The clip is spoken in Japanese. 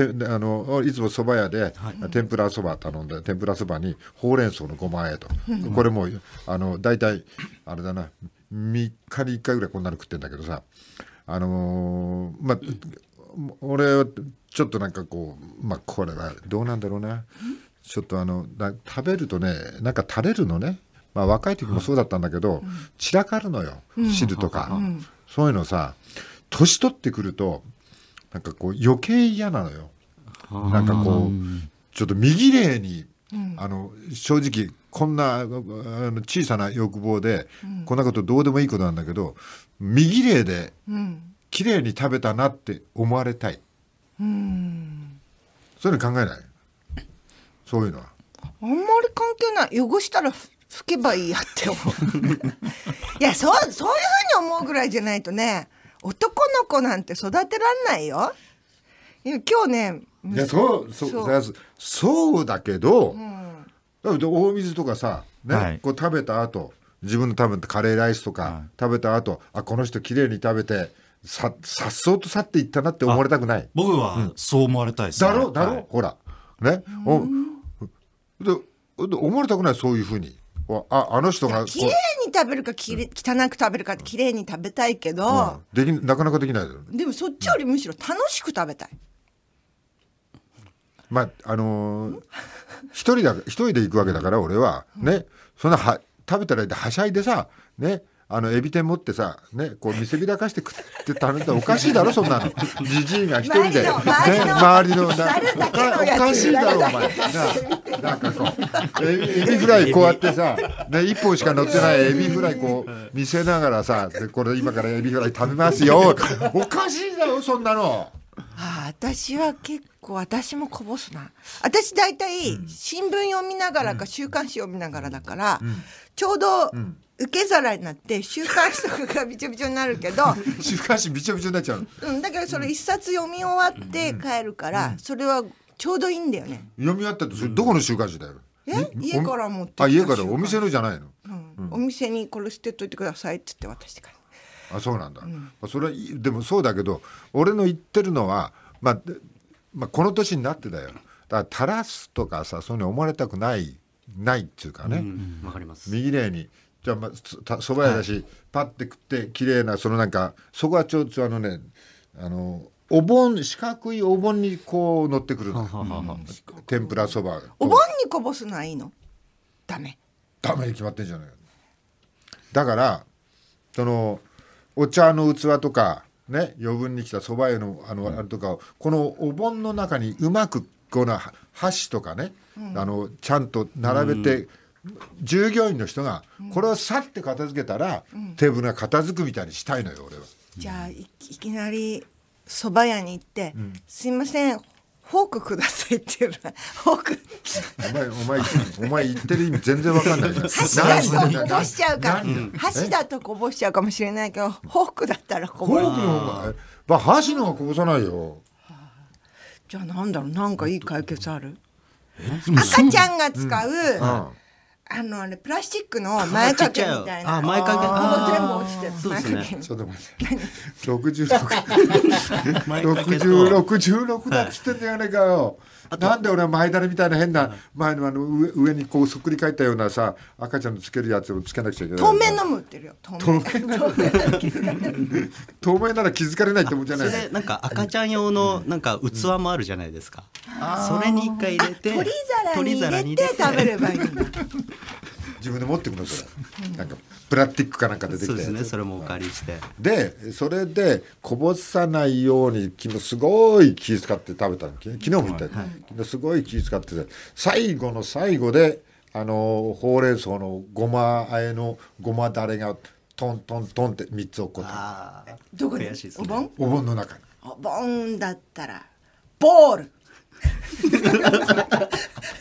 あのいつもそば屋で、天ぷらそば頼んで、天ぷらそばにほうれん草のごまあえと、これもあの大体、あれだな、3日に1回ぐらいこんなの食ってんだけどさ、あのー、まあ、俺はちょっとなんかこう、まあ、これはどうなんだろうな、ちょっとあの食べるとね、なんか垂れるのね、まあ、若い時もそうだったんだけど、散らかるのよ、汁とか、そういうのさ、年取ってくると、なんかこう余計嫌なのよ。なんかこうちょっと右霊に、うん、あの正直こんなあの小さな欲望で、うん、こんなことどうでもいいことなんだけど右礼で綺麗に食べたなって思われたい、うん、そういうの考えないそういうのはあんまり関係ない汚したら拭けばいいやって思う いやそうそういうふうに思うぐらいじゃないとね男の子なんて育てらんないよ今日ねいやそうそうそうだけど、うん、大水とかさ、ね、はい、こう食べた後自分の食べたカレーライスとか、食べた後あこの人綺麗に食べてささっそうと去っていったなって思われたくない僕はそう思われたいです、ね、だろだろ、はい、ほらねおで思われたくないそういうふうにああの人が綺麗食べるかきれ、汚く食べるかってきれいに食べたいけど、できなかなかできないでもそっちよりむしろ楽しく食べたい。まああのー、一人だ一人で行くわけだから俺はね、そんなは食べたらはしゃいでさねあのエビ天持ってさ、ね、こう見せびらかして食って食べたらおかしいだろそんなの じじいが一人で、ね、周りのなおかしいだろお前なんかこうエビフライこうやってさ、ね、1本しか乗ってないエビフライこう見せながらさでこれ今からエビフライ食べますよおかしいだろそんなの。ああ私は結構私もこぼすな私大体新聞読みながらか週刊誌読みながらだから、うん、ちょうど、うん受け皿になって週刊誌とかがびちょびちょになるけど 週刊誌びちょびちょになっちゃううん、だけどそれ一冊読み終わって帰るから、それはちょうどいいんだよね読み終わったとそれどこの週刊誌だよ、え家から持ってあ家からお店のじゃないの、うんうん、お店にこれ捨てといてくださいっつって渡してからあそうなんだ、うん、それはでもそうだけど俺の言ってるのは、まあ、まあこの年になってだよだから垂らすとかさそういうの思われたくないないっていうかね、うん、うん、かります右例にじゃあ、まあ、蕎麦屋だし、はい、パッて食って綺麗なそのなんかそこはちょっとあのねあのお盆四角いお盆にこう乗ってくる、天ぷらそばお盆にこぼすのはいいのダメダメに決まってんじゃないだからそのお茶の器とかね余分に来たそば湯のあのあれとかを、うん、このお盆の中にうまくこの箸とかね、うん、あのちゃんと並べて、従業員の人がこれをさって片付けたら、テーブルが片付くみたいにしたいのよ俺は。じゃあいきなり蕎麦屋に行って「すいませんフォークくださいって言うの フォークお前お前お前言ってる意味全然わかんない 箸だとこぼしちゃうか箸だとこぼしちゃうかもしれないけどフォークだったらこぼしフォークの方が、まあ、箸の方がこぼさないよじゃあなんだろうなんかいい解決ある赤ちゃんが使う、あのあれプラスチックの前掛けみたいな。あ前掛け。全部落ちてる。前掛け。ちょっと待って。六十六。六十六十六だっつってんじゃねえかよ。なんで俺は前だれみたいな変な前のあの上上にこうそっくり返ったようなさ赤ちゃんのつけるやつをつけなくちゃいけない。透明飲む売ってるよ。透明。透明 なら気づかれないってもうじゃない。それなんか赤ちゃん用のなんか器もあるじゃないですか。それに一回入れて取り皿に入れて食べればいい自分で持ってくのそれなんかプラスティックかなんか出てきてそうですねそれもお借りしてでそれでこぼさないように昨日すごい気使って食べたの昨日も言った、はい、昨日すごい気使って最後の最後であのほうれん草のごまあえのごまだれがトントントンって3つ落っこったどこでお盆お盆の中にお盆だったらボールハハハハ